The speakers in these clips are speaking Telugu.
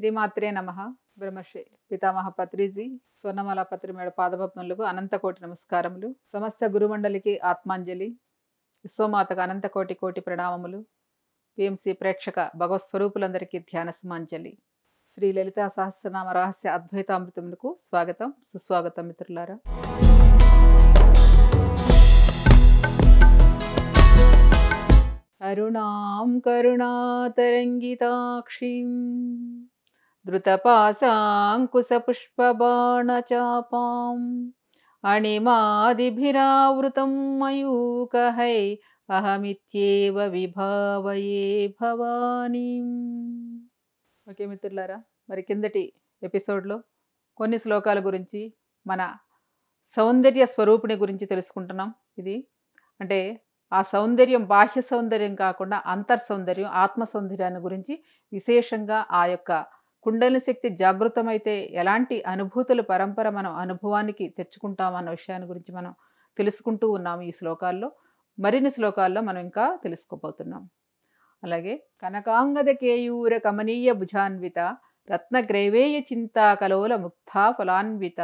శ్రీమాత్రే నమ బ్రహ్మశ్రీ పితామహ పత్రిజీ స్వర్ణమాల పత్రి మేడ పాదపద్మలకు అనంతకోటి నమస్కారములు సమస్త గురుమండలికి ఆత్మాంజలి విశ్వమాతకు అనంతకోటి కోటి ప్రణామములు పిఎంసి ప్రేక్షక భగవత్ స్వరూపులందరికీ ధ్యాన సమాంజలి శ్రీ లలితా సహస్రనామ రహస్య అద్వైతామృతములకు స్వాగతం సుస్వాగతం మిత్రులారా अरुणां కరుణాతరంగితాక్షిం धृतपाशाङ्कुशपुष्पबाणचापाम् अणिमादिभिरावृतं మయూకహై అహమిత్యేవ విభావయే భవానీ ఓకే మిత్రులారా మరి కిందటి ఎపిసోడ్లో కొన్ని శ్లోకాల గురించి మన సౌందర్య స్వరూపిణి గురించి తెలుసుకుంటున్నాం ఇది అంటే ఆ సౌందర్యం బాహ్య సౌందర్యం కాకుండా అంతర్ సౌందర్యం ఆత్మ సౌందర్యాన్ని గురించి విశేషంగా ఆ యొక్క కుండలిని శక్తి జాగృతమైతే ఎలాంటి అనుభూతుల పరంపర మనం అనుభవానికి తెచ్చుకుంటామన్న విషయాన్ని గురించి మనం తెలుసుకుంటూ ఉన్నాము ఈ శ్లోకాల్లో మరిన్ని శ్లోకాల్లో మనం ఇంకా తెలుసుకోబోతున్నాం అలాగే కనకాంగద కేయూర కమనీయ భుజాన్విత రత్నగ్రైవేయ చింతా కలోల ముక్తా ఫలాన్విత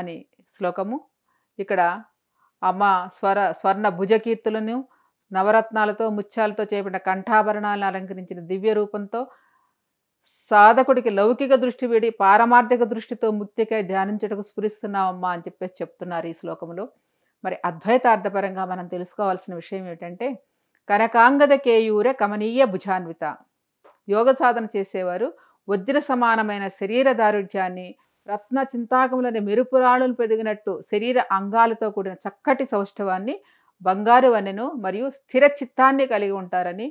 అని శ్లోకము ఇక్కడ అమ్మ స్వర స్వర్ణ భుజకీర్తులను నవరత్నాలతో ముత్యాలతో చేపట్టిన కంఠాభరణాలను అలంకరించిన దివ్య రూపంతో సాధకుడికి లౌకిక దృష్టి వీడి పారమార్థిక దృష్టితో ముక్తికై ధ్యానించటకు స్ఫురిస్తున్నావమ్మా అని చెప్పేసి చెప్తున్నారు ఈ శ్లోకంలో మరి అద్వైతార్థపరంగా మనం తెలుసుకోవాల్సిన విషయం ఏమిటంటే కనకాంగద కేయూర కమనీయ భుజాన్విత యోగ సాధన చేసేవారు వజ్ర సమానమైన శరీర దారుఢ్యాన్ని రత్న చింతాకములని మెరుపురాళులు పెదిగినట్టు శరీర అంగాలతో కూడిన చక్కటి సౌష్ఠవాన్ని బంగారు వనెను మరియు స్థిర చిత్తాన్ని కలిగి ఉంటారని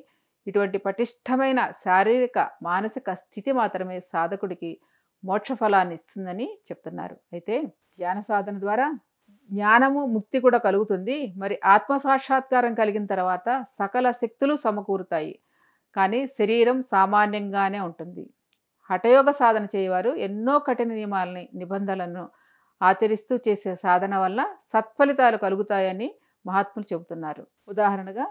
ఇటువంటి పటిష్టమైన శారీరక మానసిక స్థితి మాత్రమే సాధకుడికి మోక్షఫలాన్ని ఇస్తుందని చెప్తున్నారు అయితే ధ్యాన సాధన ద్వారా జ్ఞానము ముక్తి కూడా కలుగుతుంది మరి ఆత్మ సాక్షాత్కారం కలిగిన తర్వాత సకల శక్తులు సమకూరుతాయి కానీ శరీరం సామాన్యంగానే ఉంటుంది హఠయోగ సాధన చేయవారు ఎన్నో కఠిన నియమాలని నిబంధనలను ఆచరిస్తూ చేసే సాధన వల్ల సత్ఫలితాలు కలుగుతాయని మహాత్ములు చెబుతున్నారు ఉదాహరణగా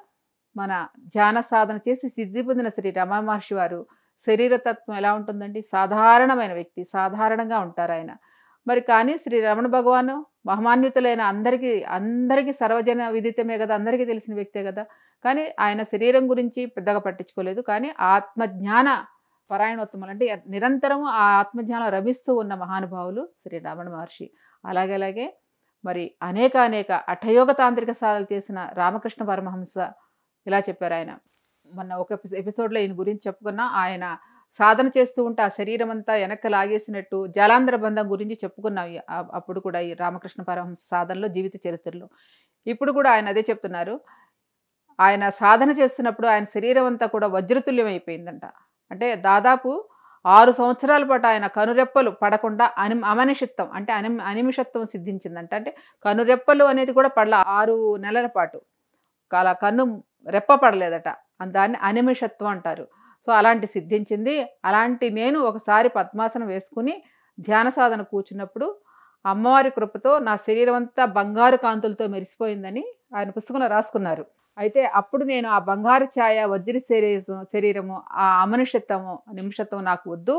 మన ధ్యాన సాధన చేసి సిద్ధి పొందిన శ్రీ రమణ మహర్షి వారు శరీరతత్వం ఎలా ఉంటుందండి సాధారణమైన వ్యక్తి సాధారణంగా ఉంటారు ఆయన మరి కానీ శ్రీ రమణ భగవాను మహమాన్యుతులైన అందరికీ అందరికీ సర్వజన విదితమే కదా అందరికీ తెలిసిన వ్యక్తే కదా కానీ ఆయన శరీరం గురించి పెద్దగా పట్టించుకోలేదు కానీ ఆత్మజ్ఞాన పరాయణోత్తములు అంటే నిరంతరము ఆ ఆత్మజ్ఞానం రమిస్తూ ఉన్న మహానుభావులు శ్రీ రమణ మహర్షి అలాగే అలాగే మరి అనేక అనేక అఠయోగ తాంత్రిక సాధనలు చేసిన రామకృష్ణ పరమహంస ఇలా చెప్పారు ఆయన మొన్న ఒక ఎపిసోడ్లో ఈయన గురించి చెప్పుకున్నా ఆయన సాధన చేస్తూ ఉంటే ఆ శరీరం అంతా వెనక్కి లాగేసినట్టు జలాంధ్ర బంధం గురించి చెప్పుకున్నాం అప్పుడు కూడా ఈ రామకృష్ణ పరమహంస సాధనలో జీవిత చరిత్రలో ఇప్పుడు కూడా ఆయన అదే చెప్తున్నారు ఆయన సాధన చేస్తున్నప్పుడు ఆయన శరీరం అంతా కూడా వజ్రతుల్యం అయిపోయిందంట అంటే దాదాపు ఆరు సంవత్సరాల పాటు ఆయన కనురెప్పలు పడకుండా అని అమనిషిత్వం అంటే అని అనిమిషత్వం సిద్ధించిందంట అంటే కనురెప్పలు అనేది కూడా పడల ఆరు నెలల పాటు అలా కన్ను రెప్పపడలేదట దాన్ని అనిమిషత్వం అంటారు సో అలాంటి సిద్ధించింది అలాంటి నేను ఒకసారి పద్మాసనం వేసుకుని ధ్యాన సాధన కూర్చున్నప్పుడు అమ్మవారి కృపతో నా శరీరం అంతా బంగారు కాంతులతో మెరిసిపోయిందని ఆయన పుస్తకంలో రాసుకున్నారు అయితే అప్పుడు నేను ఆ బంగారు ఛాయ వజ్రి శరీరం శరీరము ఆ అమనుషత్వము నిమిషత్వం నాకు వద్దు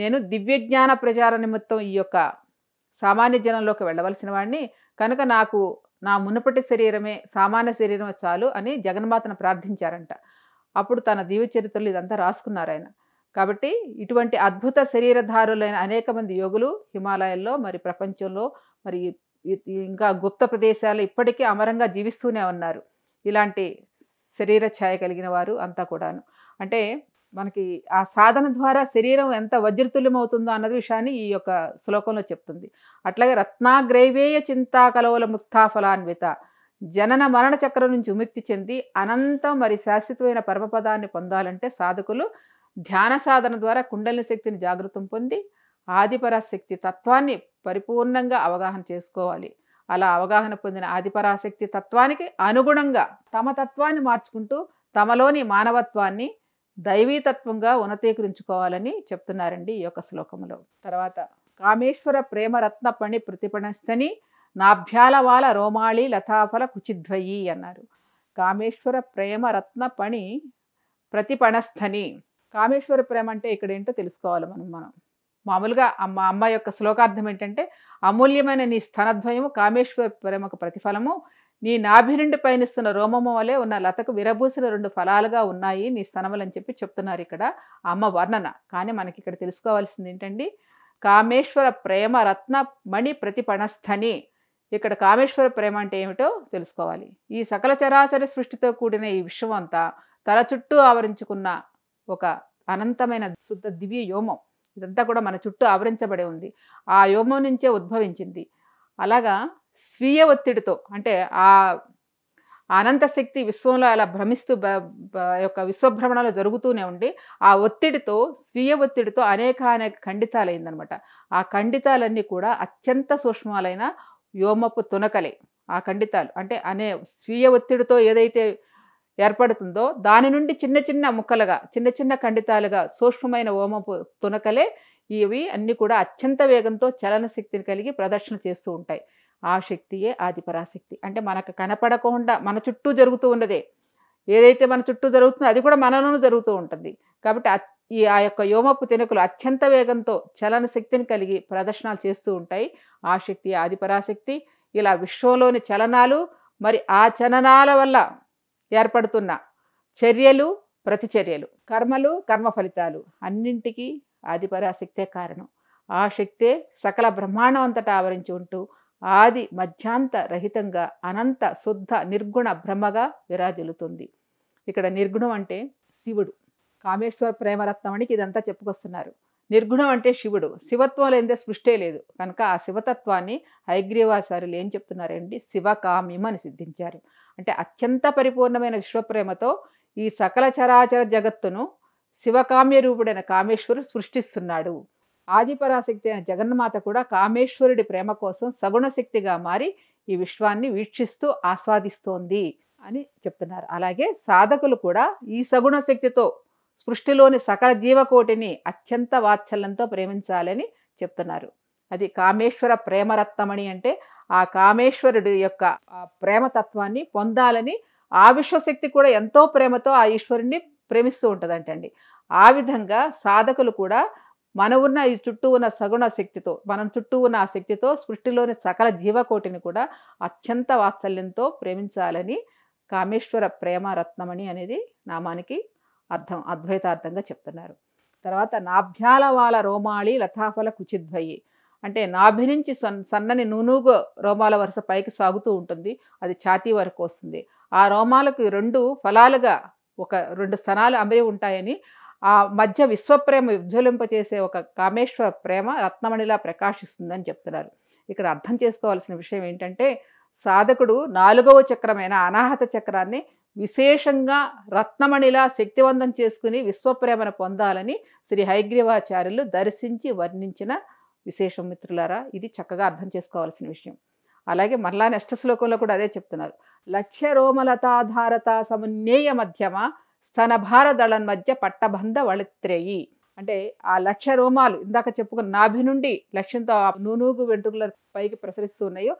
నేను దివ్యజ్ఞాన ప్రచార నిమిత్తం ఈ యొక్క సామాన్య జనంలోకి వెళ్ళవలసిన వాడిని కనుక నాకు నా మునుపటి శరీరమే సామాన్య శరీరం చాలు అని జగన్మాతను ప్రార్థించారంట అప్పుడు తన దివ్య చరిత్రలు ఇదంతా రాసుకున్నారు ఆయన కాబట్టి ఇటువంటి అద్భుత శరీరధారులైన అనేక మంది యోగులు హిమాలయాల్లో మరి ప్రపంచంలో మరి ఇంకా గుప్త ప్రదేశాలు ఇప్పటికీ అమరంగా జీవిస్తూనే ఉన్నారు ఇలాంటి శరీర ఛాయ కలిగిన వారు అంతా కూడాను అంటే మనకి ఆ సాధన ద్వారా శరీరం ఎంత వజ్రతుల్యమవుతుందో అన్నది విషయాన్ని ఈ యొక్క శ్లోకంలో చెప్తుంది అట్లాగే రత్నాగ్రైవేయ చింతా కలవల ముక్తాఫలాన్విత జనన మరణ చక్రం నుంచి విముక్తి చెంది అనంతం మరి శాశ్వతమైన పరమపదాన్ని పొందాలంటే సాధకులు ధ్యాన సాధన ద్వారా కుండలిని శక్తిని జాగృతం పొంది ఆదిపరాశక్తి తత్వాన్ని పరిపూర్ణంగా అవగాహన చేసుకోవాలి అలా అవగాహన పొందిన ఆదిపరాశక్తి తత్వానికి అనుగుణంగా తమ తత్వాన్ని మార్చుకుంటూ తమలోని మానవత్వాన్ని దైవీతత్వంగా ఉన్నతీకరించుకోవాలని చెప్తున్నారండి ఈ యొక్క శ్లోకములో తర్వాత కామేశ్వర ప్రేమరత్న పణి ప్రతిపణస్థని నాభ్యాలవాల రోమాళి లతాఫల కుచిద్వయి అన్నారు కామేశ్వర ప్రేమరత్న పణి ప్రతిపణస్థని కామేశ్వర ప్రేమ అంటే ఇక్కడ ఏంటో తెలుసుకోవాలి మనం మనం మామూలుగా అమ్మ అమ్మ యొక్క శ్లోకార్థం ఏంటంటే అమూల్యమైన నీ స్థనద్వయము కామేశ్వర ప్రేమకు ప్రతిఫలము నీ నాభి నుండి పయనిస్తున్న రోమము వలె ఉన్న లతకు విరబూసిన రెండు ఫలాలుగా ఉన్నాయి నీ స్థనములని చెప్పి చెప్తున్నారు ఇక్కడ అమ్మ వర్ణన కానీ మనకి ఇక్కడ తెలుసుకోవాల్సింది ఏంటండి కామేశ్వర ప్రేమ రత్న మణి ప్రతిపణస్థని ఇక్కడ కామేశ్వర ప్రేమ అంటే ఏమిటో తెలుసుకోవాలి ఈ సకల చరాచరి సృష్టితో కూడిన ఈ విషయం అంతా తల చుట్టూ ఆవరించుకున్న ఒక అనంతమైన శుద్ధ దివ్య యోమం ఇదంతా కూడా మన చుట్టూ ఆవరించబడి ఉంది ఆ యోమం నుంచే ఉద్భవించింది అలాగా స్వీయ ఒత్తిడితో అంటే ఆ అనంతశక్తి విశ్వంలో అలా భ్రమిస్తూ యొక్క విశ్వభ్రమణాలు జరుగుతూనే ఉండి ఆ ఒత్తిడితో స్వీయ ఒత్తిడితో అనేక అనేక ఖండితాలు అయిందనమాట ఆ ఖండితాలన్నీ కూడా అత్యంత సూక్ష్మాలైన వ్యోమపు తునకలే ఆ ఖండితాలు అంటే అనే స్వీయ ఒత్తిడితో ఏదైతే ఏర్పడుతుందో దాని నుండి చిన్న చిన్న ముక్కలుగా చిన్న చిన్న ఖండితాలుగా సూక్ష్మమైన ఓమపు తునకలే ఇవి అన్నీ కూడా అత్యంత వేగంతో చలన శక్తిని కలిగి ప్రదర్శన చేస్తూ ఉంటాయి ఆ శక్తియే ఆదిపరాశక్తి అంటే మనకు కనపడకుండా మన చుట్టూ జరుగుతూ ఉన్నదే ఏదైతే మన చుట్టూ జరుగుతుందో అది కూడా మనలోనూ జరుగుతూ ఉంటుంది కాబట్టి ఈ ఆ యొక్క యోమపు తెనుకలు అత్యంత వేగంతో చలన శక్తిని కలిగి ప్రదర్శనలు చేస్తూ ఉంటాయి ఆ శక్తి ఆదిపరాశక్తి ఇలా విశ్వంలోని చలనాలు మరి ఆ చలనాల వల్ల ఏర్పడుతున్న చర్యలు ప్రతిచర్యలు కర్మలు కర్మ ఫలితాలు అన్నింటికీ ఆదిపరాశక్తే కారణం ఆ శక్తే సకల బ్రహ్మాండం అంతటా ఆవరించి ఉంటూ ఆది మధ్యాంత రహితంగా అనంత శుద్ధ నిర్గుణ బ్రహ్మగా విరాజిల్లుతుంది ఇక్కడ నిర్గుణం అంటే శివుడు కామేశ్వర ప్రేమరత్నం అని ఇదంతా చెప్పుకొస్తున్నారు నిర్గుణం అంటే శివుడు శివత్వం లేదే సృష్టే లేదు కనుక ఆ శివతత్వాన్ని హైగ్రీవాసారులు ఏం చెప్తున్నారండి శివకామ్యం అని సిద్ధించారు అంటే అత్యంత పరిపూర్ణమైన విశ్వప్రేమతో ఈ సకల చరాచర జగత్తును శివకామ్య రూపుడైన కామేశ్వరుడు సృష్టిస్తున్నాడు ఆదిపరాశక్తి అయిన జగన్మాత కూడా కామేశ్వరుడి ప్రేమ కోసం సగుణ శక్తిగా మారి ఈ విశ్వాన్ని వీక్షిస్తూ ఆస్వాదిస్తోంది అని చెప్తున్నారు అలాగే సాధకులు కూడా ఈ సగుణ శక్తితో సృష్టిలోని సకల జీవకోటిని అత్యంత వాత్సల్యంతో ప్రేమించాలని చెప్తున్నారు అది కామేశ్వర ప్రేమరత్నమణి అంటే ఆ కామేశ్వరుడి యొక్క ప్రేమతత్వాన్ని పొందాలని ఆ విశ్వశక్తి కూడా ఎంతో ప్రేమతో ఆ ఈశ్వరుణ్ణి ప్రేమిస్తూ ఉంటుందంటండి ఆ విధంగా సాధకులు కూడా మన ఉన్న ఈ చుట్టూ ఉన్న సగుణ శక్తితో మనం చుట్టూ ఉన్న ఆ శక్తితో సృష్టిలోని సకల జీవకోటిని కూడా అత్యంత వాత్సల్యంతో ప్రేమించాలని కామేశ్వర ప్రేమరత్నమణి అనేది నామానికి అర్థం అద్వైతార్థంగా చెప్తున్నారు తర్వాత నాభ్యాల వాళ్ళ రోమాళి లతాఫల కుచిద్వయి అంటే నాభి నుంచి సన్నని నూనూగు రోమాల వరుస పైకి సాగుతూ ఉంటుంది అది ఛాతీ వరకు వస్తుంది ఆ రోమాలకు రెండు ఫలాలుగా ఒక రెండు స్థనాలు అమరి ఉంటాయని ఆ మధ్య విశ్వప్రేమ విజ్వలింపచేసే ఒక కామేశ్వర ప్రేమ రత్నమణిలా ప్రకాశిస్తుందని చెప్తున్నారు ఇక్కడ అర్థం చేసుకోవాల్సిన విషయం ఏంటంటే సాధకుడు నాలుగవ చక్రమైన అనాహత చక్రాన్ని విశేషంగా రత్నమణిలా శక్తివంతం చేసుకుని విశ్వప్రేమను పొందాలని శ్రీ హైగ్రీవాచార్యులు దర్శించి వర్ణించిన విశేషం మిత్రులారా ఇది చక్కగా అర్థం చేసుకోవాల్సిన విషయం అలాగే మరలా నెక్స్ట్ శ్లోకంలో కూడా అదే చెప్తున్నారు లక్ష్య రోమలతాధారత సమున్నేయ మధ్యమ దళం మధ్య పట్టబంధ వళిత్రేయి అంటే ఆ లక్ష రోమాలు ఇందాక చెప్పుకున్న నాభి నుండి లక్ష్యంతో ఆ నూనూగు వెంట్రుకల పైకి ప్రసరిస్తూ ఉన్నాయో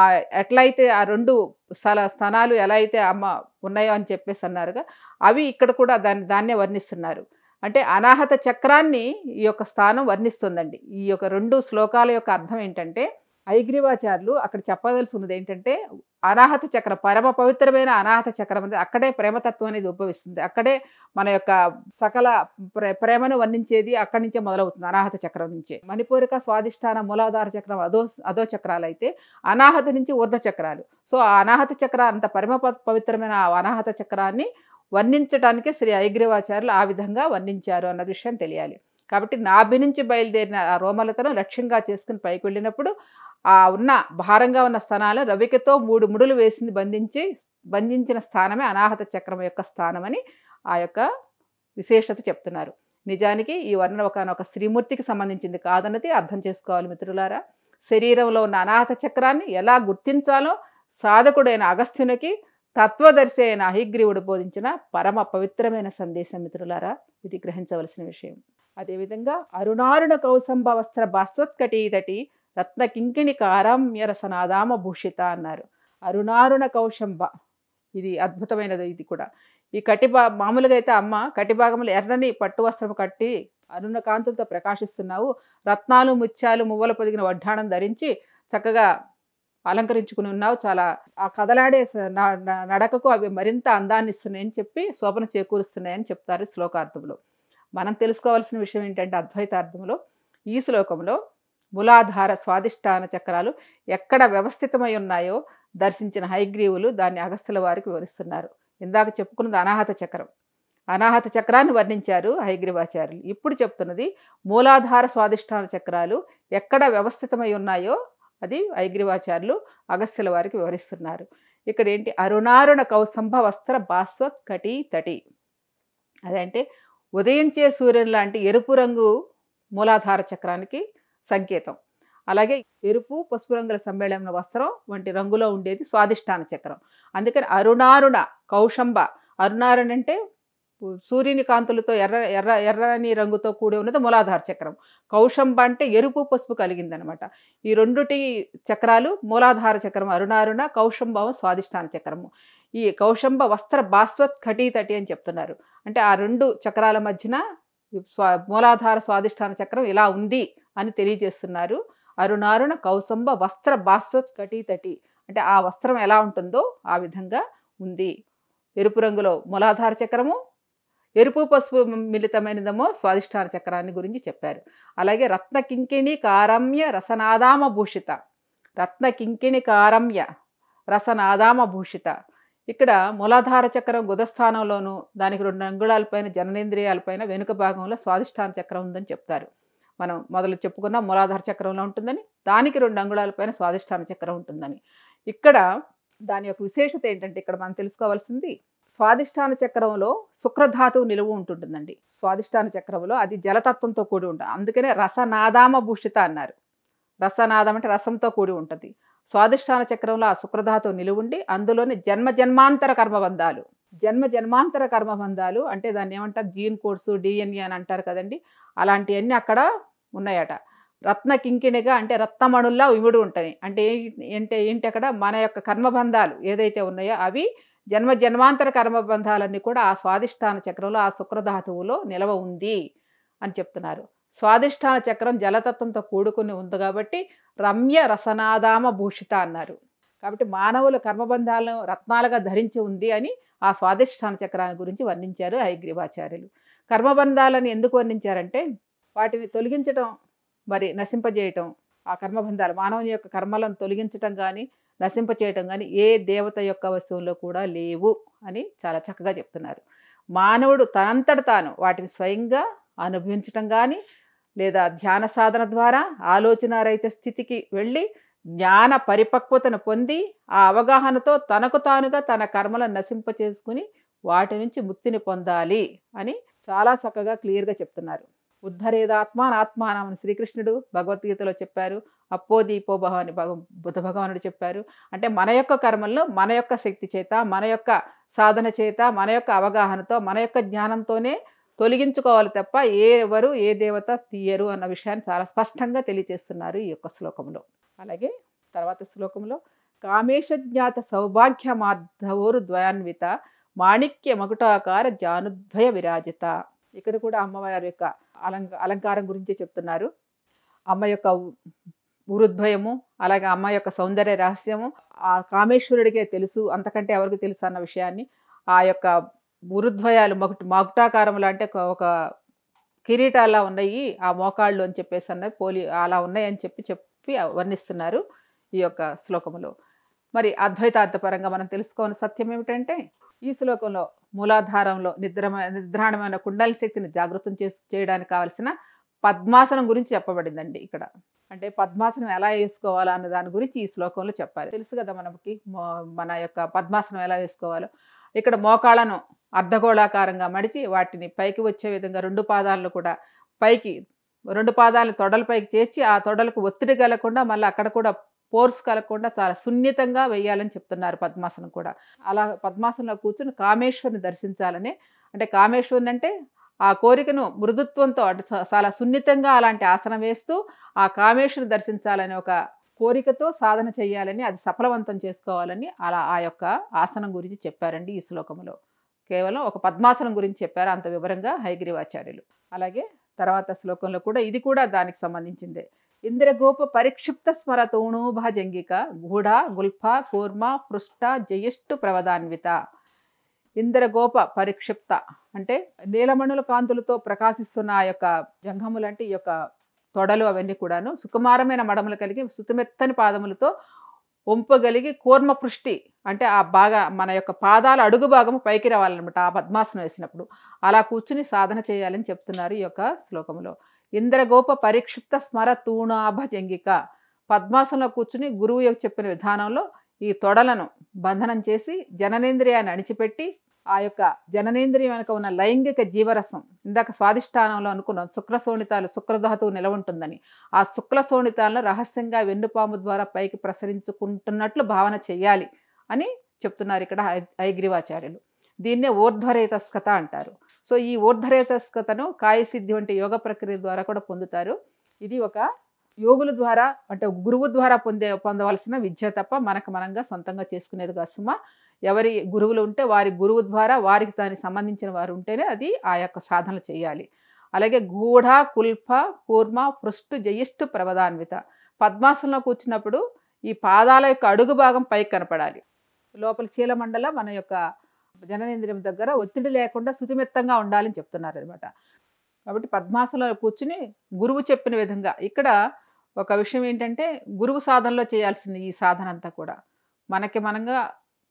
ఆ ఎట్లయితే ఆ రెండు స్థల స్థానాలు ఎలా అయితే అమ్మ ఉన్నాయో అని చెప్పేసి అన్నారుగా అవి ఇక్కడ కూడా దాన్ని దాన్నే వర్ణిస్తున్నారు అంటే అనాహత చక్రాన్ని ఈ యొక్క స్థానం వర్ణిస్తుందండి ఈ యొక్క రెండు శ్లోకాల యొక్క అర్థం ఏంటంటే ఐగ్రీవాచార్యులు అక్కడ చెప్పదలుసున్నది ఏంటంటే అనాహత చక్రం పరమ పవిత్రమైన అనాహత చక్రం అనేది అక్కడే ప్రేమతత్వం అనేది ఉద్భవిస్తుంది అక్కడే మన యొక్క సకల ప్రేమను వర్ణించేది అక్కడి నుంచే మొదలవుతుంది అనాహత చక్రం నుంచే మణిపూరిక స్వాధిష్టాన మూలాధార చక్రం అదో అదో చక్రాలు అయితే అనాహత నుంచి ఉర్ధ చక్రాలు సో ఆ అనాహత చక్ర అంత పరమ పవిత్రమైన అనాహత చక్రాన్ని వర్ణించడానికి శ్రీ ఐగ్రీవాచార్యులు ఆ విధంగా వర్ణించారు అన్న విషయం తెలియాలి కాబట్టి నాభి నుంచి బయలుదేరిన ఆ రోమలతను లక్ష్యంగా చేసుకుని పైకి వెళ్ళినప్పుడు ఆ ఉన్న భారంగా ఉన్న స్థానాలు రవికతో మూడు ముడులు వేసింది బంధించి బంధించిన స్థానమే అనాహత చక్రం యొక్క స్థానమని ఆ యొక్క విశేషత చెప్తున్నారు నిజానికి ఈ వర్ణన ఒకనొక శ్రీమూర్తికి సంబంధించింది కాదన్నది అర్థం చేసుకోవాలి మిత్రులారా శరీరంలో ఉన్న అనాహత చక్రాన్ని ఎలా గుర్తించాలో సాధకుడైన అగస్త్యునికి తత్వదర్శి అయిన అహిగ్రీవుడు బోధించిన పరమ పవిత్రమైన సందేశం మిత్రులారా ఇది గ్రహించవలసిన విషయం అదేవిధంగా అరుణారుణ కౌసంబ వస్త్ర బాస్వత్కటీదటి రత్న కింకిణి కారామ్యరసనాదామ భూషిత అన్నారు అరుణారుణ కౌశంబ ఇది అద్భుతమైనది ఇది కూడా ఈ కటిభా మామూలుగా అయితే అమ్మ కటిభాగంలో ఎర్రని పట్టు వస్త్రం కట్టి అరుణ కాంతులతో ప్రకాశిస్తున్నావు రత్నాలు ముత్యాలు మువ్వలు పొదిగిన వడ్డాణం ధరించి చక్కగా అలంకరించుకుని ఉన్నావు చాలా ఆ కదలాడే నడకకు అవి మరింత అందాన్ని ఇస్తున్నాయని చెప్పి శోభన చేకూరుస్తున్నాయని చెప్తారు శ్లోకార్థంలో మనం తెలుసుకోవాల్సిన విషయం ఏంటంటే అద్వైతార్థంలో ఈ శ్లోకంలో మూలాధార స్వాదిష్టాన చక్రాలు ఎక్కడ వ్యవస్థితమై ఉన్నాయో దర్శించిన హైగ్రీవులు దాన్ని అగస్తుల వారికి వివరిస్తున్నారు ఇందాక చెప్పుకున్నది అనాహత చక్రం అనాహత చక్రాన్ని వర్ణించారు హైగ్రీవాచార్యులు ఇప్పుడు చెప్తున్నది మూలాధార స్వాదిష్టాన చక్రాలు ఎక్కడ వ్యవస్థితమై ఉన్నాయో అది హైగ్రీవాచార్యులు అగస్తుల వారికి వివరిస్తున్నారు ఇక్కడ ఏంటి అరుణారుణ కౌసంభ వస్త్ర బాస్వత్ కటి తటి అదంటే ఉదయించే సూర్యుని లాంటి ఎరుపు రంగు మూలాధార చక్రానికి సంకేతం అలాగే ఎరుపు పసుపు రంగుల సమ్మేళన వస్త్రం వంటి రంగులో ఉండేది స్వాదిష్టాన చక్రం అందుకని అరుణారుణ కౌశంబ అరుణారుణ అంటే సూర్యుని కాంతులతో ఎర్ర ఎర్ర ఎర్రని రంగుతో కూడి ఉన్నది మూలాధార చక్రం కౌశంబ అంటే ఎరుపు పసుపు కలిగిందనమాట ఈ రెండుటి చక్రాలు మూలాధార చక్రం అరుణారుణ కౌశంభం స్వాదిష్టాన చక్రము ఈ కౌశంబ వస్త్ర భాస్వత్ ఖటీతటి అని చెప్తున్నారు అంటే ఆ రెండు చక్రాల మధ్యన స్వా మూలాధార స్వాదిష్టాన చక్రం ఇలా ఉంది అని తెలియజేస్తున్నారు అరుణారుణ కౌశంబ వస్త్ర భాస్వత్ తటి అంటే ఆ వస్త్రం ఎలా ఉంటుందో ఆ విధంగా ఉంది ఎరుపు రంగులో మూలాధార చక్రము ఎరుపు పసుపు మిళితమైనదేమో స్వాధిష్టాన చక్రాన్ని గురించి చెప్పారు అలాగే రత్న కింకిణి కారమ్య రసనాదామ భూషిత రత్న కింకిణి కారమ్య రసనాదామ భూషిత ఇక్కడ మూలాధార చక్రం గుదస్థానంలోనూ దానికి రెండు అంగుళాలపైన జననేంద్రియాలపైన వెనుక భాగంలో స్వాధిష్టాన చక్రం ఉందని చెప్తారు మనం మొదలు చెప్పుకున్న మూలాధార చక్రంలో ఉంటుందని దానికి రెండు అంగుళాలపైన స్వాధిష్టాన చక్రం ఉంటుందని ఇక్కడ దాని యొక్క విశేషత ఏంటంటే ఇక్కడ మనం తెలుసుకోవాల్సింది స్వాదిష్టాన చక్రంలో శుక్రధాతువు నిలువు ఉంటుంటుందండి స్వాదిష్టాన చక్రంలో అది జలతత్వంతో కూడి ఉంటుంది అందుకనే రసనాదామ భూషిత అన్నారు రసనాదం అంటే రసంతో కూడి ఉంటుంది స్వాదిష్టాన చక్రంలో ఆ శుక్రధాతువు నిలువుండి అందులోని జన్మ జన్మాంతర కర్మబంధాలు జన్మ జన్మాంతర కర్మబంధాలు అంటే దాన్ని ఏమంటారు జీన్ కోర్సు డిఎన్ఏ అని అంటారు కదండి అలాంటివన్నీ అక్కడ ఉన్నాయట రత్న కింకిణిగా అంటే రత్నమణుల్లా ఇముడు ఉంటాయి అంటే ఏంటి ఏంటి అక్కడ మన యొక్క కర్మబంధాలు ఏదైతే ఉన్నాయో అవి జన్మ జన్మాంతర కర్మబంధాలన్నీ కూడా ఆ స్వాధిష్టాన చక్రంలో ఆ శుక్రధాతువులో నిలవ ఉంది అని చెప్తున్నారు స్వాధిష్టాన చక్రం జలతత్వంతో కూడుకుని ఉంది కాబట్టి రమ్య రసనాదామ భూషిత అన్నారు కాబట్టి మానవుల కర్మబంధాలను రత్నాలుగా ధరించి ఉంది అని ఆ స్వాధిష్టాన చక్రాన్ని గురించి వర్ణించారు హైగ్రీవాచార్యులు కర్మబంధాలను ఎందుకు వర్ణించారంటే వాటిని తొలగించడం మరి నశింపజేయటం ఆ కర్మబంధాలు మానవుని యొక్క కర్మలను తొలగించటం కానీ నశింపచేయటం కానీ ఏ దేవత యొక్క వస్తువుల్లో కూడా లేవు అని చాలా చక్కగా చెప్తున్నారు మానవుడు తనంతట తాను వాటిని స్వయంగా అనుభవించటం కానీ లేదా ధ్యాన సాధన ద్వారా ఆలోచన రహిత స్థితికి వెళ్ళి జ్ఞాన పరిపక్వతను పొంది ఆ అవగాహనతో తనకు తానుగా తన కర్మలను నశింపచేసుకుని వాటి నుంచి ముక్తిని పొందాలి అని చాలా చక్కగా క్లియర్గా చెప్తున్నారు ఉద్ధరేదాత్మానాత్మానమని శ్రీకృష్ణుడు భగవద్గీతలో చెప్పారు అప్పో భవ అని భగ బుద్ధ భగవానుడు చెప్పారు అంటే మన యొక్క కర్మల్లో మన యొక్క శక్తి చేత మన యొక్క సాధన చేత మన యొక్క అవగాహనతో మన యొక్క జ్ఞానంతోనే తొలగించుకోవాలి తప్ప ఏ ఎవరు ఏ దేవత తీయరు అన్న విషయాన్ని చాలా స్పష్టంగా తెలియజేస్తున్నారు ఈ యొక్క శ్లోకంలో అలాగే తర్వాత శ్లోకంలో కామేశ జ్ఞాత సౌభాగ్య మాధవోరు ద్వయాన్విత మాణిక్య మగుటాకార జానుద్వయ విరాజిత ఇక్కడ కూడా అమ్మవారి యొక్క అలంక అలంకారం గురించి చెప్తున్నారు అమ్మ యొక్క ఉరుద్భయము అలాగే అమ్మ యొక్క సౌందర్య రహస్యము ఆ కామేశ్వరుడికే తెలుసు అంతకంటే ఎవరికి తెలుసు అన్న విషయాన్ని ఆ యొక్క ఉరుద్వయాలు మగుట మగుటాకారములు అంటే ఒక కిరీటాలా ఉన్నాయి ఆ మోకాళ్ళు అని చెప్పేసి అన్నది పోలి అలా ఉన్నాయి అని చెప్పి చెప్పి వర్ణిస్తున్నారు ఈ యొక్క శ్లోకములో మరి అద్వైతార్థపరంగా మనం తెలుసుకోవాలి సత్యం ఏమిటంటే ఈ శ్లోకంలో మూలాధారంలో నిద్ర నిద్రాణమైన కుండల శక్తిని జాగృతం చేసి చేయడానికి కావలసిన పద్మాసనం గురించి చెప్పబడిందండి ఇక్కడ అంటే పద్మాసనం ఎలా వేసుకోవాలా అన్న దాని గురించి ఈ శ్లోకంలో చెప్పాలి తెలుసు కదా మనకి మన యొక్క పద్మాసనం ఎలా వేసుకోవాలో ఇక్కడ మోకాళ్ళను అర్ధగోళాకారంగా మడిచి వాటిని పైకి వచ్చే విధంగా రెండు పాదాలను కూడా పైకి రెండు పాదాలను తొడలపైకి చేర్చి ఆ తొడలకు ఒత్తిడి కలగకుండా మళ్ళీ అక్కడ కూడా పోర్స్ కలగకుండా చాలా సున్నితంగా వేయాలని చెప్తున్నారు పద్మాసనం కూడా అలా పద్మాసనంలో కూర్చుని కామేశ్వరిని దర్శించాలని అంటే కామేశ్వరుని అంటే ఆ కోరికను మృదుత్వంతో అటు చాలా సున్నితంగా అలాంటి ఆసనం వేస్తూ ఆ కామేశ్వరిని దర్శించాలని ఒక కోరికతో సాధన చేయాలని అది సఫలవంతం చేసుకోవాలని అలా ఆ యొక్క ఆసనం గురించి చెప్పారండి ఈ శ్లోకంలో కేవలం ఒక పద్మాసనం గురించి చెప్పారు అంత వివరంగా హైగ్రీవాచార్యులు అలాగే తర్వాత శ్లోకంలో కూడా ఇది కూడా దానికి సంబంధించిందే ఇంద్రగోప పరిక్షిప్త స్మర తోణూభజంగిక గూఢ గుల్ఫ కూర్మ పృష్ట జయిష్టు ప్రవదాన్విత ఇంద్రగోప పరిక్షిప్త అంటే నీలమణుల కాంతులతో ప్రకాశిస్తున్న ఆ యొక్క జంఘములంటే ఈ యొక్క తొడలు అవన్నీ కూడాను సుకుమారమైన మడములు కలిగి సుతమెత్తని పాదములతో ఒంపగలిగి కూర్మ పృష్టి అంటే ఆ బాగా మన యొక్క పాదాల అడుగు భాగము పైకి రావాలన్నమాట ఆ పద్మాసనం వేసినప్పుడు అలా కూర్చుని సాధన చేయాలని చెప్తున్నారు ఈ యొక్క శ్లోకంలో ఇంద్రగోప పరిక్షిప్త స్మర తూణాభ జంగిక పద్మాసనంలో కూర్చుని గురువు యొక్క చెప్పిన విధానంలో ఈ తొడలను బంధనం చేసి జననేంద్రియాన్ని అణిచిపెట్టి ఆ యొక్క జననేంద్రియం వెనుక ఉన్న లైంగిక జీవరసం ఇందాక స్వాధిష్టానంలో అనుకున్నాం శుక్రశోణితాలు శుక్రధాతువు నిలవుంటుందని ఆ శుక్రశోణితాలను రహస్యంగా వెన్నుపాము ద్వారా పైకి ప్రసరించుకుంటున్నట్లు భావన చేయాలి అని చెప్తున్నారు ఇక్కడ ఐగ్రీవాచార్యులు దీన్నే ఊర్ధ్వరేతస్కత అంటారు సో ఈ ఊర్ధ్వరేతస్కతను కాయసిద్ధి వంటి యోగ ప్రక్రియ ద్వారా కూడా పొందుతారు ఇది ఒక యోగుల ద్వారా అంటే గురువు ద్వారా పొందే పొందవలసిన విద్య తప్ప మనకు మనంగా సొంతంగా చేసుకునేది కాసుమ ఎవరి గురువులు ఉంటే వారి గురువు ద్వారా వారికి దానికి సంబంధించిన వారు ఉంటేనే అది ఆ యొక్క సాధనలు చేయాలి అలాగే గూఢ కుల్ప కూర్మ పృష్టు జయిష్టు ప్రవదాన్విత పద్మాసనంలో కూర్చున్నప్పుడు ఈ పాదాల యొక్క అడుగు భాగం పైకి కనపడాలి లోపల చీలమండల మన యొక్క జననేంద్రియం దగ్గర ఒత్తిడి లేకుండా శుతిమెత్తంగా ఉండాలని చెప్తున్నారు అనమాట కాబట్టి పద్మాసలో కూర్చుని గురువు చెప్పిన విధంగా ఇక్కడ ఒక విషయం ఏంటంటే గురువు సాధనలో చేయాల్సింది ఈ సాధన అంతా కూడా మనకి మనంగా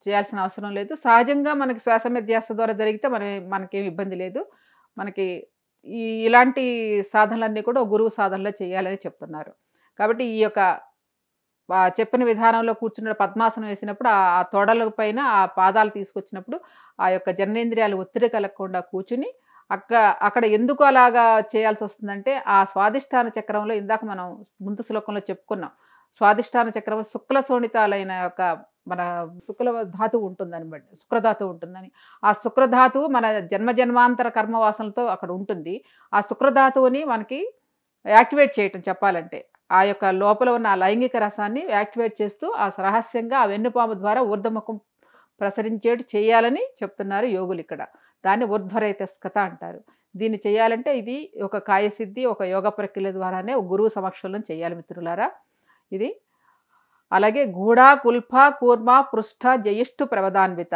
చేయాల్సిన అవసరం లేదు సహజంగా మనకి శ్వాస మధ్యాస ద్వారా జరిగితే మన మనకేం ఇబ్బంది లేదు మనకి ఈ ఇలాంటి సాధనలన్నీ కూడా గురువు సాధనలో చేయాలని చెప్తున్నారు కాబట్టి ఈ యొక్క చెప్పిన విధానంలో కూర్చున్న పద్మాసనం వేసినప్పుడు ఆ తొడల పైన ఆ పాదాలు తీసుకొచ్చినప్పుడు ఆ యొక్క జననేంద్రియాలు ఒత్తిడి కలగకుండా కూర్చుని అక్క అక్కడ ఎందుకు అలాగా చేయాల్సి వస్తుందంటే ఆ స్వాదిష్టాన చక్రంలో ఇందాక మనం ముందు శ్లోకంలో చెప్పుకున్నాం స్వాదిష్టాన చక్రం శుక్ల శోణితాలైన యొక్క మన శుక్ల ధాతువు ఉంటుందనమాట శుక్రధాతు ఉంటుందని ఆ శుక్రధాతువు మన జన్మ జన్మాంతర కర్మవాసనలతో అక్కడ ఉంటుంది ఆ శుక్రధాతువుని మనకి యాక్టివేట్ చేయటం చెప్పాలంటే ఆ యొక్క లోపల ఉన్న ఆ లైంగిక రసాన్ని యాక్టివేట్ చేస్తూ ఆ రహస్యంగా ఆ వెన్నుపాము ద్వారా ఊర్ధముఖం ప్రసరించేటు చేయాలని చెప్తున్నారు యోగులు ఇక్కడ దాన్ని ఊర్ధ్వరైతస్కత అంటారు దీన్ని చేయాలంటే ఇది ఒక కాయసిద్ధి ఒక యోగ ప్రక్రియ ద్వారానే ఒక గురువు సమక్షంలో చేయాలి మిత్రులారా ఇది అలాగే గూఢ కుల్ఫ కూర్మ పృష్ఠ జయిష్ఠు ప్రవధాన్విత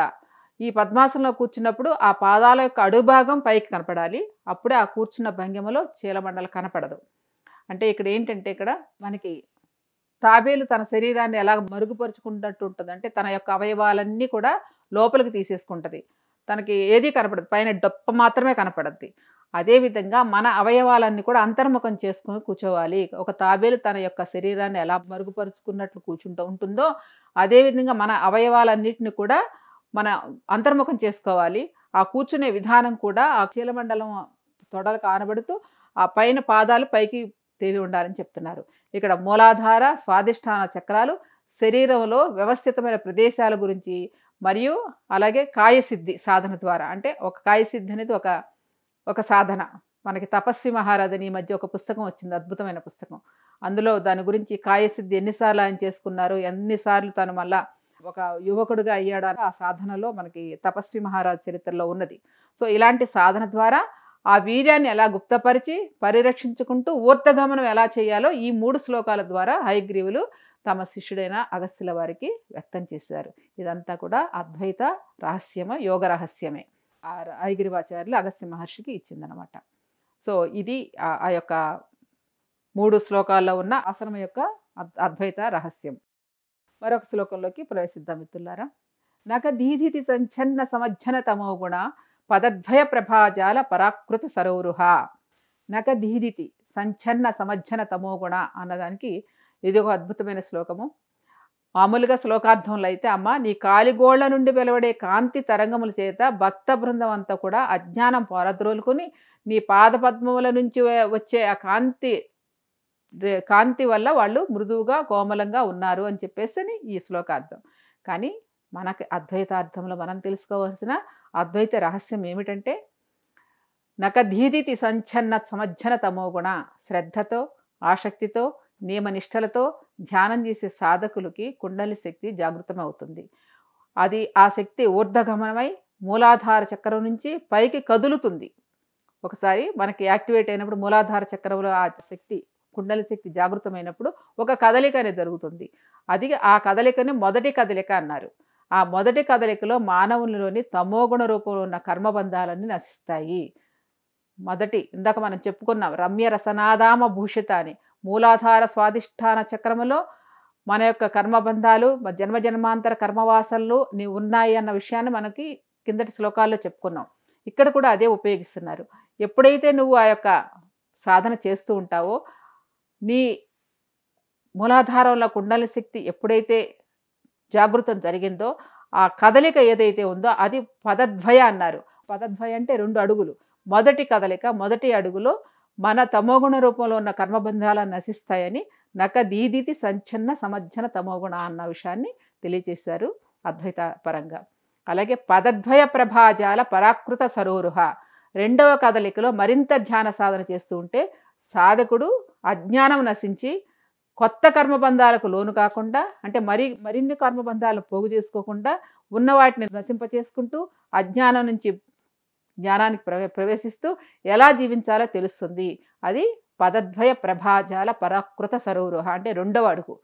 ఈ పద్మాసనంలో కూర్చున్నప్పుడు ఆ పాదాల యొక్క అడుభాగం పైకి కనపడాలి అప్పుడే ఆ కూర్చున్న భంగిమలో చీలమండలు కనపడదు అంటే ఇక్కడ ఏంటంటే ఇక్కడ మనకి తాబేలు తన శరీరాన్ని ఎలా మరుగుపరుచుకున్నట్టు ఉంటుంది అంటే తన యొక్క అవయవాలన్నీ కూడా లోపలికి తీసేసుకుంటుంది తనకి ఏది కనపడదు పైన డొప్ప మాత్రమే కనపడద్ది అదేవిధంగా మన అవయవాలన్నీ కూడా అంతర్ముఖం చేసుకుని కూర్చోవాలి ఒక తాబేలు తన యొక్క శరీరాన్ని ఎలా మరుగుపరుచుకున్నట్లు కూర్చుంటూ ఉంటుందో అదేవిధంగా మన అవయవాలన్నింటిని కూడా మన అంతర్ముఖం చేసుకోవాలి ఆ కూర్చునే విధానం కూడా ఆ కీలమండలం తొడలు కానబడుతూ ఆ పైన పాదాలు పైకి తేలి ఉండాలని చెప్తున్నారు ఇక్కడ మూలాధార స్వాదిష్టాన చక్రాలు శరీరంలో వ్యవస్థితమైన ప్రదేశాల గురించి మరియు అలాగే కాయసిద్ధి సాధన ద్వారా అంటే ఒక కాయసిద్ధి అనేది ఒక ఒక సాధన మనకి తపస్వి మహారాజు ఈ మధ్య ఒక పుస్తకం వచ్చింది అద్భుతమైన పుస్తకం అందులో దాని గురించి కాయసిద్ధి ఎన్నిసార్లు ఆయన చేసుకున్నారు ఎన్నిసార్లు తను మళ్ళా ఒక యువకుడుగా అయ్యాడని ఆ సాధనలో మనకి తపస్వి మహారాజు చరిత్రలో ఉన్నది సో ఇలాంటి సాధన ద్వారా ఆ వీర్యాన్ని ఎలా గుప్తపరిచి పరిరక్షించుకుంటూ ఊర్ధగమనం ఎలా చేయాలో ఈ మూడు శ్లోకాల ద్వారా హయగ్రీవులు తమ శిష్యుడైన అగస్త్యుల వారికి వ్యక్తం చేశారు ఇదంతా కూడా అద్వైత రహస్యమ యోగ రహస్యమే ఆ ఐగిరివాచార్యులు అగస్త్య మహర్షికి ఇచ్చిందనమాట సో ఇది ఆ యొక్క మూడు శ్లోకాల్లో ఉన్న ఆసనం యొక్క అద్వైత రహస్యం మరొక శ్లోకంలోకి ప్రవేశిద్దాం మిత్రులారా నక దీధితి సంఛన్న సమజ్జన తమో గుణ పదద్వయ ప్రభాజాల పరాకృత సరోరుహ నగధీదితి సంచన్న సమజ్జన తమోగుణ అన్నదానికి ఇదిగో అద్భుతమైన శ్లోకము మామూలుగా శ్లోకార్థంలో అయితే అమ్మ నీ కాలిగోళ్ల నుండి వెలువడే కాంతి తరంగముల చేత భక్త బృందం అంతా కూడా అజ్ఞానం పొరద్రోలుకుని నీ పాదపద్మముల నుంచి వచ్చే ఆ కాంతి కాంతి వల్ల వాళ్ళు మృదువుగా కోమలంగా ఉన్నారు అని చెప్పేసి ఈ శ్లోకార్థం కానీ మనకి అద్వైతార్థంలో మనం తెలుసుకోవాల్సిన అద్వైత రహస్యం ఏమిటంటే నకధీదితి సంచన్న సమజ్జన తమోగుణ శ్రద్ధతో ఆసక్తితో నియమనిష్టలతో ధ్యానం చేసే సాధకులకి కుండలి శక్తి జాగృతమవుతుంది అది ఆ శక్తి ఊర్ధగమనమై మూలాధార చక్రం నుంచి పైకి కదులుతుంది ఒకసారి మనకి యాక్టివేట్ అయినప్పుడు మూలాధార చక్రంలో ఆ శక్తి కుండలి శక్తి జాగృతమైనప్పుడు ఒక కదలిక అనేది జరుగుతుంది అది ఆ కదలికని మొదటి కదలిక అన్నారు ఆ మొదటి కదలికలో మానవునిలోని తమోగుణ రూపంలో ఉన్న కర్మబంధాలన్నీ నశిస్తాయి మొదటి ఇందాక మనం చెప్పుకున్నాం రమ్య రసనాదామ భూషిత అని మూలాధార స్వాధిష్టాన చక్రములో మన యొక్క కర్మబంధాలు జన్మ జన్మాంతర కర్మవాసనలు నీ ఉన్నాయి అన్న విషయాన్ని మనకి కిందటి శ్లోకాల్లో చెప్పుకున్నాం ఇక్కడ కూడా అదే ఉపయోగిస్తున్నారు ఎప్పుడైతే నువ్వు ఆ యొక్క సాధన చేస్తూ ఉంటావో నీ మూలాధారంలో కుండలి శక్తి ఎప్పుడైతే జాగృతం జరిగిందో ఆ కదలిక ఏదైతే ఉందో అది పదద్వయ అన్నారు పదద్వయ అంటే రెండు అడుగులు మొదటి కదలిక మొదటి అడుగులో మన తమోగుణ రూపంలో ఉన్న కర్మబంధాలు నశిస్తాయని నక దీదితి సంచన్న సమర్జన తమోగుణ అన్న విషయాన్ని తెలియజేశారు అద్వైత పరంగా అలాగే పదద్వయ ప్రభాజాల పరాకృత సరోరుహ రెండవ కదలికలో మరింత ధ్యాన సాధన చేస్తూ ఉంటే సాధకుడు అజ్ఞానం నశించి కొత్త కర్మబంధాలకు లోను కాకుండా అంటే మరి మరిన్ని కర్మబంధాలను పోగు చేసుకోకుండా ఉన్న వాటిని నశింప చేసుకుంటూ అజ్ఞానం నుంచి జ్ఞానానికి ప్రవేశిస్తూ ఎలా జీవించాలో తెలుస్తుంది అది పదద్వయ ప్రభాజాల పరాకృత సరోరుహ అంటే రెండవ అడుగు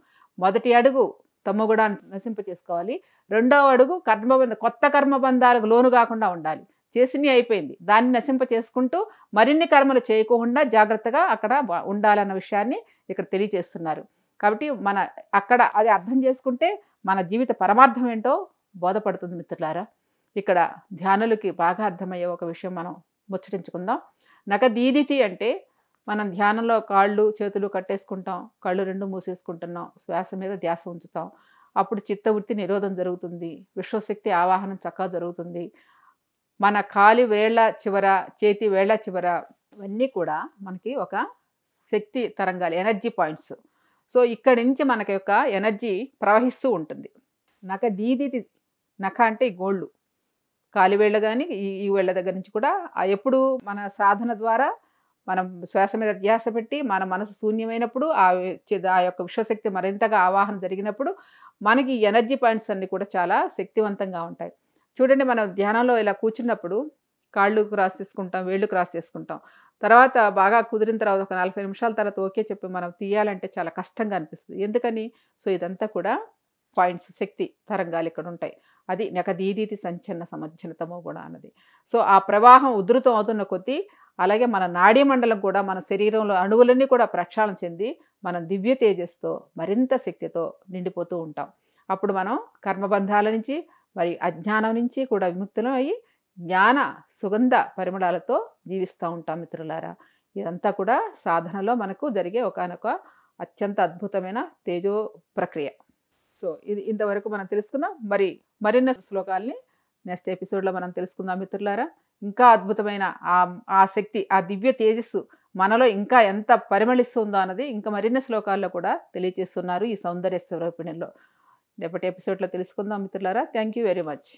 మొదటి అడుగు తమ్ముగుడాన్ని నశింపచేసుకోవాలి నశింప చేసుకోవాలి రెండవ అడుగు కర్మబంధ కొత్త కర్మబంధాలకు లోను కాకుండా ఉండాలి చేసినవి అయిపోయింది దాన్ని నశింప చేసుకుంటూ మరిన్ని కర్మలు చేయకుండా జాగ్రత్తగా అక్కడ ఉండాలన్న విషయాన్ని ఇక్కడ తెలియజేస్తున్నారు కాబట్టి మన అక్కడ అది అర్థం చేసుకుంటే మన జీవిత పరమార్థం ఏంటో బోధపడుతుంది మిత్రులారా ఇక్కడ ధ్యానులకి బాగా అర్థమయ్యే ఒక విషయం మనం ముచ్చటించుకుందాం నగదీదితి అంటే మనం ధ్యానంలో కాళ్ళు చేతులు కట్టేసుకుంటాం కళ్ళు రెండు మూసేసుకుంటున్నాం శ్వాస మీద ధ్యాస ఉంచుతాం అప్పుడు చిత్తవృత్తి నిరోధం జరుగుతుంది విశ్వశక్తి ఆవాహనం చక్కగా జరుగుతుంది మన కాలి వేళ్ల చివర చేతి వేళ్ల చివర ఇవన్నీ కూడా మనకి ఒక శక్తి తరంగాలు ఎనర్జీ పాయింట్స్ సో ఇక్కడి నుంచి మనకి యొక్క ఎనర్జీ ప్రవహిస్తూ ఉంటుంది నక దీది నఖ అంటే గోళ్ళు కాలివేళ్ళ కానీ ఈ వేళ్ళ దగ్గర నుంచి కూడా ఎప్పుడు మన సాధన ద్వారా మనం శ్వాస మీద ధ్యాస పెట్టి మన మనసు శూన్యమైనప్పుడు ఆ ఆ యొక్క విశ్వశక్తి మరింతగా ఆవాహన జరిగినప్పుడు మనకి ఎనర్జీ పాయింట్స్ అన్నీ కూడా చాలా శక్తివంతంగా ఉంటాయి చూడండి మనం ధ్యానంలో ఇలా కూర్చున్నప్పుడు కాళ్ళు క్రాస్ చేసుకుంటాం వేళ్ళు క్రాస్ చేసుకుంటాం తర్వాత బాగా కుదిరిన తర్వాత ఒక నలభై నిమిషాల తర్వాత ఓకే చెప్పి మనం తీయాలంటే చాలా కష్టంగా అనిపిస్తుంది ఎందుకని సో ఇదంతా కూడా పాయింట్స్ శక్తి తరంగాలు ఇక్కడ ఉంటాయి అది దీదీతి సంచలన సమర్జనతమో కూడా అన్నది సో ఆ ప్రవాహం ఉధృతం అవుతున్న కొద్దీ అలాగే మన నాడీ మండలం కూడా మన శరీరంలో అణువులన్నీ కూడా ప్రక్షాళన చెంది మనం దివ్య తేజస్తో మరింత శక్తితో నిండిపోతూ ఉంటాం అప్పుడు మనం కర్మబంధాల నుంచి మరి అజ్ఞానం నుంచి కూడా విముక్తులం అయ్యి జ్ఞాన సుగంధ పరిమళాలతో జీవిస్తూ ఉంటాం మిత్రులారా ఇదంతా కూడా సాధనలో మనకు జరిగే ఒకనొక అత్యంత అద్భుతమైన తేజో ప్రక్రియ సో ఇది ఇంతవరకు మనం తెలుసుకున్నాం మరి మరిన్న శ్లోకాల్ని నెక్స్ట్ ఎపిసోడ్లో మనం తెలుసుకుందాం మిత్రులారా ఇంకా అద్భుతమైన ఆ ఆ శక్తి ఆ దివ్య తేజస్సు మనలో ఇంకా ఎంత పరిమళిస్తుందో అన్నది ఇంకా మరిన్ని శ్లోకాల్లో కూడా తెలియజేస్తున్నారు ఈ సౌందర్య స్వరూపిణిలో రేపటి ఎపిసోడ్లో తెలుసుకుందాం మిత్రులారా థ్యాంక్ యూ వెరీ మచ్